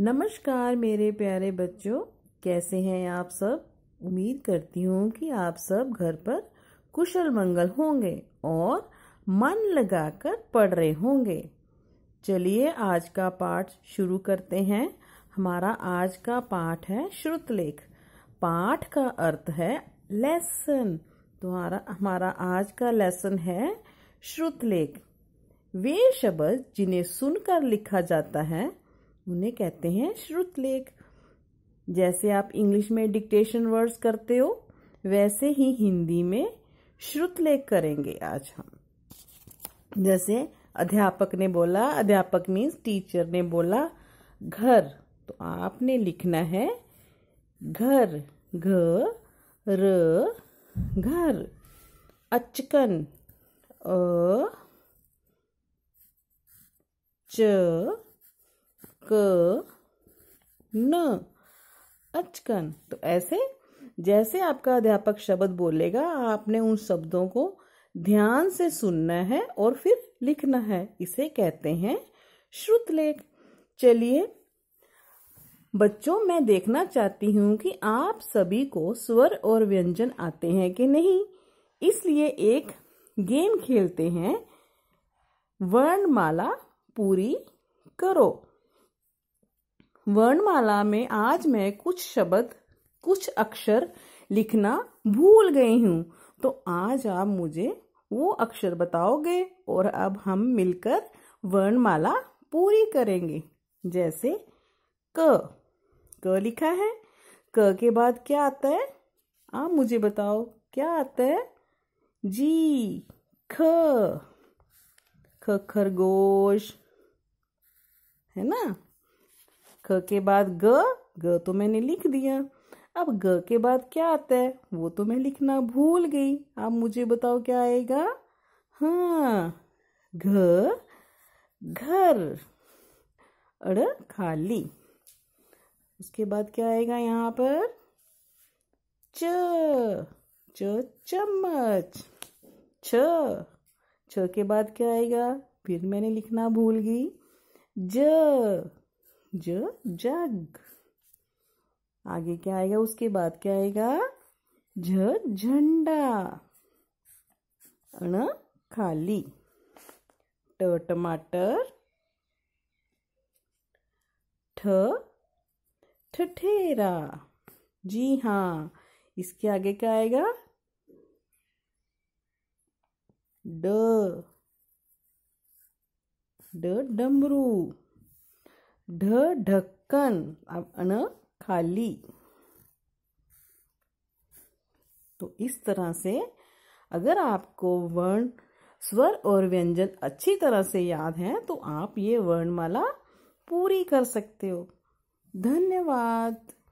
नमस्कार मेरे प्यारे बच्चों कैसे हैं आप सब उम्मीद करती हूँ कि आप सब घर पर कुशल मंगल होंगे और मन लगाकर पढ़ रहे होंगे चलिए आज का पाठ शुरू करते हैं हमारा आज का पाठ है श्रुतलेख पाठ का अर्थ है लेसन तुम्हारा हमारा आज का लेसन है श्रुतलेख वे शब्द जिन्हें सुनकर लिखा जाता है उन्हें कहते हैं श्रुतलेख जैसे आप इंग्लिश में डिक्टेशन वर्ड्स करते हो वैसे ही हिंदी में श्रुतलेख करेंगे आज हम जैसे अध्यापक ने बोला अध्यापक मीन्स टीचर ने बोला घर तो आपने लिखना है घर घ र घर अचकन अ च क न अचकन तो ऐसे जैसे आपका अध्यापक शब्द बोलेगा आपने उन शब्दों को ध्यान से सुनना है और फिर लिखना है इसे कहते हैं श्रुत लेख चलिए बच्चों मैं देखना चाहती हूँ कि आप सभी को स्वर और व्यंजन आते हैं कि नहीं इसलिए एक गेम खेलते हैं वर्णमाला पूरी करो वर्णमाला में आज मैं कुछ शब्द कुछ अक्षर लिखना भूल गई हूँ तो आज आप मुझे वो अक्षर बताओगे और अब हम मिलकर वर्णमाला पूरी करेंगे जैसे क क लिखा है क के बाद क्या आता है आप मुझे बताओ क्या आता है जी ख ख खरगोश है ना ख के बाद ग ग तो मैंने लिख दिया अब ग के बाद क्या आता है वो तो मैं लिखना भूल गई आप मुझे बताओ क्या आएगा हाँ घ घर अड़ खाली उसके बाद क्या आएगा यहाँ पर च च चम्मच छ छ के बाद क्या आएगा फिर मैंने लिखना भूल गई ज ज जग आगे क्या आएगा उसके बाद क्या आएगा झ झंडा अण खाली ट टमाटर ठ ठेरा जी हाँ इसके आगे क्या आएगा ड डमरू ढ ढक्कन अन खाली तो इस तरह से अगर आपको वर्ण स्वर और व्यंजन अच्छी तरह से याद है तो आप ये वर्णमाला पूरी कर सकते हो धन्यवाद